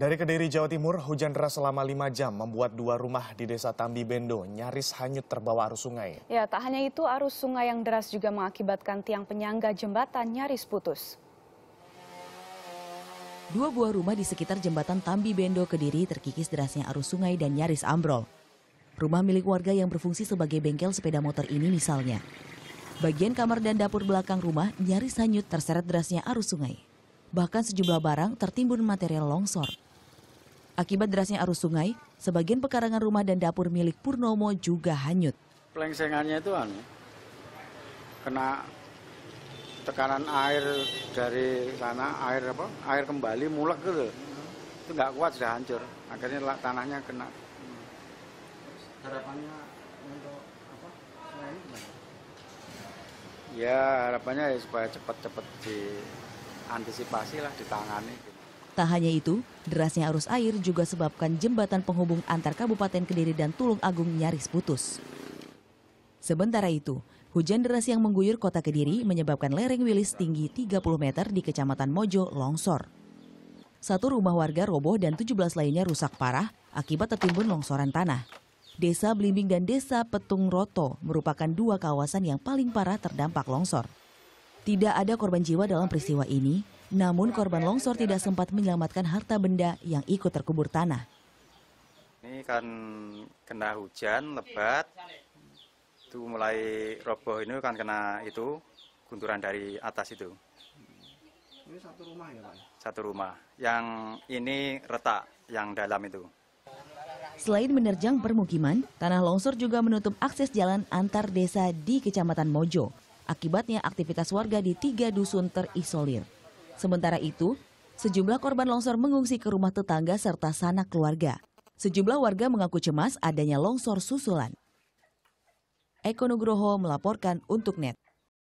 Dari Kediri, Jawa Timur, hujan deras selama 5 jam membuat dua rumah di desa Tambi Bendo nyaris hanyut terbawa arus sungai. Ya, tak hanya itu, arus sungai yang deras juga mengakibatkan tiang penyangga jembatan nyaris putus. Dua buah rumah di sekitar jembatan Tambi Bendo, Kediri terkikis derasnya arus sungai dan nyaris ambrol. Rumah milik warga yang berfungsi sebagai bengkel sepeda motor ini misalnya. Bagian kamar dan dapur belakang rumah nyaris hanyut terseret derasnya arus sungai. Bahkan sejumlah barang tertimbun material longsor. Akibat derasnya arus sungai, sebagian pekarangan rumah dan dapur milik Purnomo juga hanyut. Pelengsengannya itu anu, kena tekanan air dari sana, air apa, air kembali mulak gitu. Itu nggak kuat sudah hancur. Akhirnya tanahnya kena. Harapannya untuk apa? Selain Ya harapannya ya supaya cepat-cepat diantisipasi lah, ditangani. Gitu. Tak hanya itu, derasnya arus air juga sebabkan jembatan penghubung antar Kabupaten Kediri dan Tulung Agung nyaris putus. Sementara itu, hujan deras yang mengguyur kota Kediri menyebabkan lereng Wilis tinggi 30 meter di Kecamatan Mojo longsor. Satu rumah warga roboh dan 17 lainnya rusak parah akibat tertimbun longsoran tanah. Desa Blimbing dan Desa Petung Roto merupakan dua kawasan yang paling parah terdampak longsor. Tidak ada korban jiwa dalam peristiwa ini, namun korban longsor tidak sempat menyelamatkan harta benda yang ikut terkubur tanah. Ini kan kena hujan lebat, itu mulai roboh ini kan kena itu gunturan dari atas itu. Ini satu rumah ya Pak? Satu rumah. Yang ini retak yang dalam itu. Selain menerjang permukiman, tanah longsor juga menutup akses jalan antar desa di Kecamatan Mojo. Akibatnya aktivitas warga di tiga dusun terisolir. Sementara itu, sejumlah korban longsor mengungsi ke rumah tetangga serta sanak keluarga. Sejumlah warga mengaku cemas adanya longsor susulan. Eko Nugroho melaporkan untuk NET.